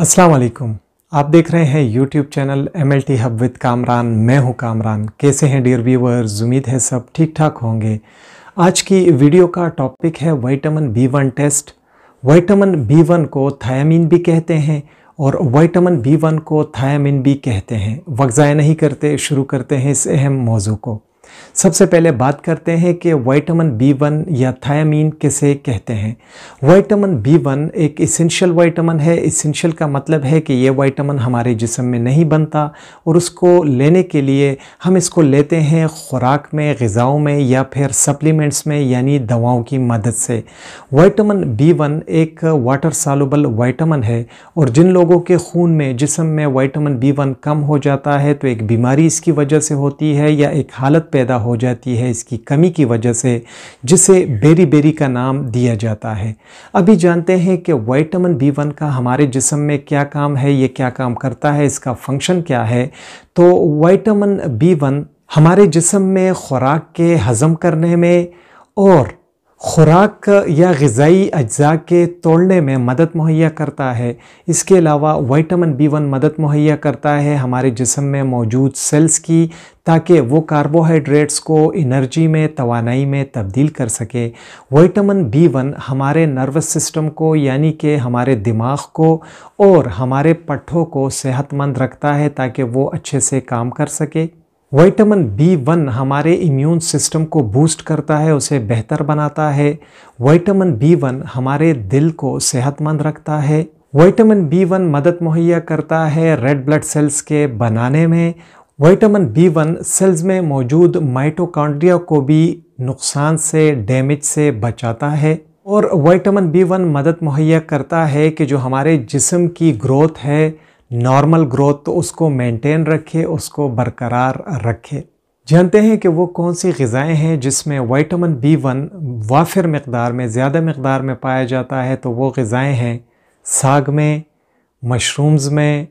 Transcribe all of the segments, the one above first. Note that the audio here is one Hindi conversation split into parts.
अस्सलाम वालेकुम आप देख रहे हैं YouTube channel M L T hub with Kamran मैं हूं कामरान कैसे हैं डियर व्यूवर्स उम्मीद है सब ठीक ठाक होंगे आज की वीडियो का टॉपिक है vitamin B one test vitamin B one को थायामीन भी कहते हैं और वाइटामिन बी वन को थायामिन भी कहते हैं वगज़ाय नहीं करते शुरू करते हैं इस अहम मौजू को सबसे पहले बात करते हैं कि वाइटामिन बी वन या थायामीन किसे कहते हैं वाइटामिन बी वन एक इसेंशियल वाइटामिन है इसेंशियल का मतलब है कि ये वाइटामिन हमारे जिसम में नहीं बनता और उसको लेने के लिए हम इसको लेते हैं ख़ुराक में गज़ाओं में या फिर सप्लीमेंट्स में यानी दवाओं की मदद से वाइटामिन बी वन एक वाटर सालुबल वाइटामिन है और जिन लोगों के खून में जिसम में वाइटामिन बी वन कम हो जाता है तो एक बीमारी इसकी वजह से होती है या एक हालत पैदा हो जाती है इसकी कमी की वजह से जिसे बेरी बेरी का नाम दिया जाता है अभी जानते हैं कि वाइटामिन बी वन का हमारे जिसम में क्या काम है ये क्या काम करता है इसका फंक्शन क्या है तो वाइटामिन बी वन हमारे जिसम में ख़ुराक के हज़म करने में और खुराक या गज़ाई अज्जा के तोड़ने में मदद मुहैया करता है इसके अलावा वाइटामिन बी वन मदद मुहैया करता है हमारे जिसम में मौजूद सेल्स की ताकि वो कार्बोहाइड्रेट्स को एनर्जी में तोानाई में तब्दील कर सके वाइटामिन बी वन हमारे नर्वस सिस्टम को यानी कि हमारे दिमाग को और हमारे पट्ठों को सेहतमंद रखता है ताकि वो अच्छे से काम कर सके विटामिन बी वन हमारे इम्यून सिस्टम को बूस्ट करता है उसे बेहतर बनाता है विटामिन बी वन हमारे दिल को सेहतमंद रखता है विटामिन बी वन मदद मुहैया करता है रेड ब्लड सेल्स के बनाने में विटामिन बी वन सेल्स में मौजूद माइटोकॉन्ड्रिया को भी नुकसान से डैमेज से बचाता है और विटामिन बी वन मदद मुहैया करता है कि जो हमारे जिसम की ग्रोथ है नॉर्मल ग्रोथ तो उसको मेंटेन रखे उसको बरकरार रखे जानते हैं कि वो कौन सी गज़ाएँ हैं जिसमें वाइटामिन बी वन वाफिर मकदार में ज़्यादा मकदार में पाया जाता है तो वो गज़ाएँ हैं साग में मशरूम्स में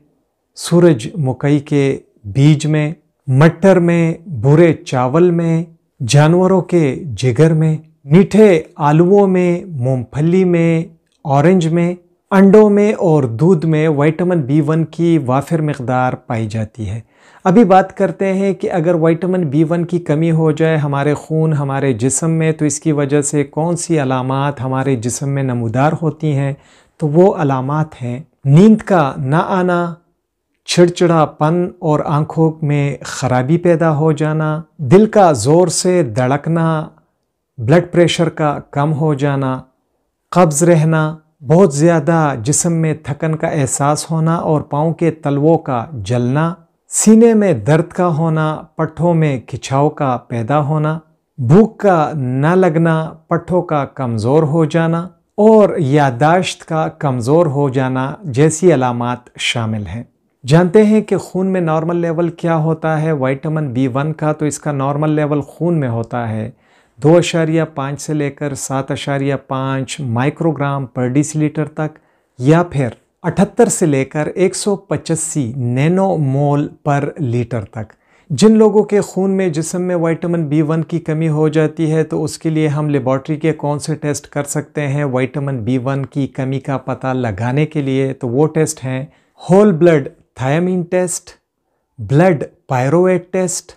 सूरज मकई के बीज में मटर में भूरे चावल में जानवरों के जिगर में मीठे आलुओं में मूंगफली में ऑरेंज में अंडों में और दूध में वाइटामिन बी वन की वाफिर मकदार पाई जाती है अभी बात करते हैं कि अगर वाइटामिन बी वन की कमी हो जाए हमारे खून हमारे जिसम में तो इसकी वजह से कौन सी अलामत हमारे जिसम में नमदार होती हैं तो वो अलामत हैं नींद का ना आना छिड़चिड़ापन और आँखों में ख़राबी पैदा हो जाना दिल का ज़ोर से धड़कना ब्लड प्रेशर का कम हो जाना कब्ज़ रहना बहुत ज़्यादा जिसम में थकन का एहसास होना और पाँव के तलवों का जलना सीने में दर्द का होना पट्ठों में खिंचाव का पैदा होना भूख का न लगना पट्ठों का कमज़ोर हो जाना और यादाश्त का कमज़ोर हो जाना जैसी अलामत शामिल हैं जानते हैं कि खून में नॉर्मल लेवल क्या होता है वाइटामिन बी वन का तो इसका नॉर्मल लेवल खून में होता है दो अशारिया पाँच से लेकर सात अशारिया पाँच माइक्रोग्राम पर डिसीलीटर तक या फिर अठहत्तर से लेकर एक सौ पचासी नैनो मोल पर लीटर तक जिन लोगों के खून में जिसम में वाइटामिन बी वन की कमी हो जाती है तो उसके लिए हम लेबॉर्ट्री के कौन से टेस्ट कर सकते हैं वाइटामिन बी वन की कमी का पता लगाने के लिए तो वो टेस्ट हैं whole blood thiamine test blood pyruvate test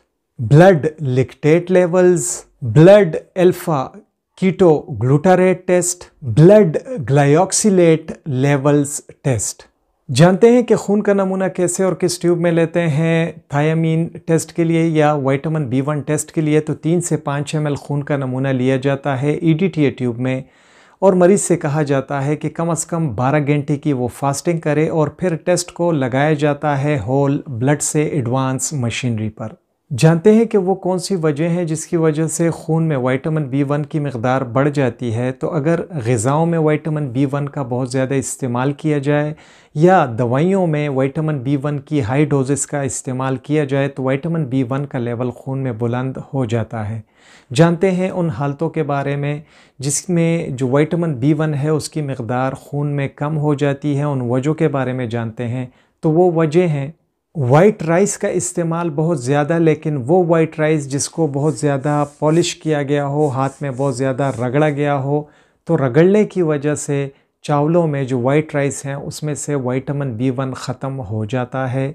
blood lactate levels alpha keto ketoglutarate test blood glyoxylate levels test जानते हैं कि खून का नमूना कैसे और किस ट्यूब में लेते हैं थायामीन टेस्ट के लिए या वाइटामिन बी वन टेस्ट के लिए तो तीन से पाँच एम खून का नमूना लिया जाता है ई e डी ट्यूब में और मरीज़ से कहा जाता है कि कम अज़ कम 12 घंटे की वो फास्टिंग करे और फिर टेस्ट को लगाया जाता है होल ब्लड से एडवांस मशीनरी पर जानते हैं कि वो कौन सी वजह हैं जिसकी वजह से खून में वाइटामिन बी वन की मकदार बढ़ जाती है तो अगर ग़ाओं में वाइटामिन बी वन का बहुत ज़्यादा इस्तेमाल किया जाए या दवाइयों में वाइटामिन बी वन की हाई डोजेस का इस्तेमाल किया जाए तो वाइटामिन बी वन का लेवल खून में बुलंद हो जाता है जानते हैं उन हालतों के बारे में जिसमें जो वाइटामिन बी वन है उसकी मकदार खून में कम हो जाती है उन वजहों के बारे में जानते हैं तो वो वजह हैं वाइट राइस का इस्तेमाल बहुत ज़्यादा लेकिन वो वाइट राइस जिसको बहुत ज़्यादा पॉलिश किया गया हो हाथ में बहुत ज़्यादा रगड़ा गया हो तो रगड़ने की वजह से चावलों में जो वाइट राइस हैं उसमें से वाइटामिन बी वन ख़त्म हो जाता है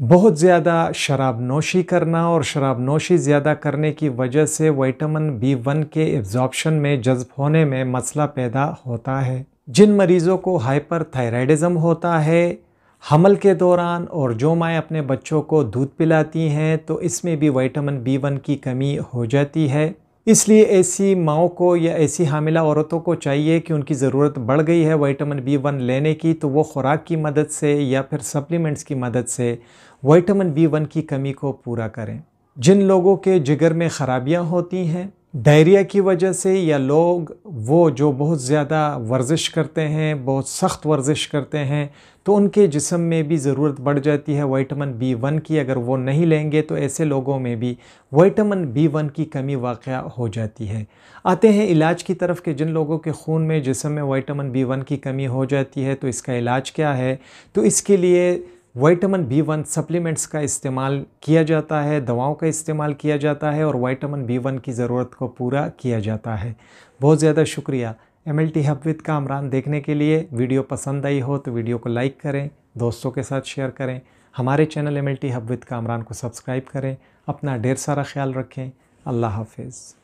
बहुत ज़्यादा शराब नोशी करना और शराब नोशी ज़्यादा करने की वजह से वाइटामिन बी वन के एब्जॉर्बशन में जज्ब होने में मसला पैदा होता है जिन मरीज़ों को हाइपर थायराइडिज़म होता है हमल के दौरान और जो माएँ अपने बच्चों को दूध पिलाती हैं तो इसमें भी वाइटामिन बी वन की कमी हो जाती है इसलिए ऐसी माओ को या ऐसी हामिला औरतों को चाहिए कि उनकी ज़रूरत बढ़ गई है वाइटामिन बी वन लेने की तो वो ख़ुराक की मदद से या फिर सप्लीमेंट्स की मदद से वाइटामिन बी वन की कमी को पूरा करें जिन लोगों के जिगर में ख़राबियाँ होती हैं डायरिया की वजह से या लोग वो जो बहुत ज़्यादा वर्जिश करते हैं बहुत सख्त वर्जिश करते हैं तो उनके जिसम में भी ज़रूरत बढ़ जाती है विटामिन बी वन की अगर वो नहीं लेंगे तो ऐसे लोगों में भी विटामिन बी वन की कमी वाक़ हो जाती है आते हैं इलाज की तरफ के जिन लोगों के खून में जिसम में वाइटमिन बी वन की कमी हो जाती है तो इसका इलाज क्या है तो इसके लिए वाइटामिन बी वन सप्लीमेंट्स का इस्तेमाल किया जाता है दवाओं का इस्तेमाल किया जाता है और वाइटामिन बी वन की ज़रूरत को पूरा किया जाता है बहुत ज़्यादा शुक्रिया M L T hub with Kamran देखने के लिए वीडियो पसंद आई हो तो वीडियो को लाइक करें दोस्तों के साथ शेयर करें हमारे channel M L T hub with Kamran को सब्सक्राइब करें अपना ढेर सारा ख्याल रखें अल्लाह हाफिज़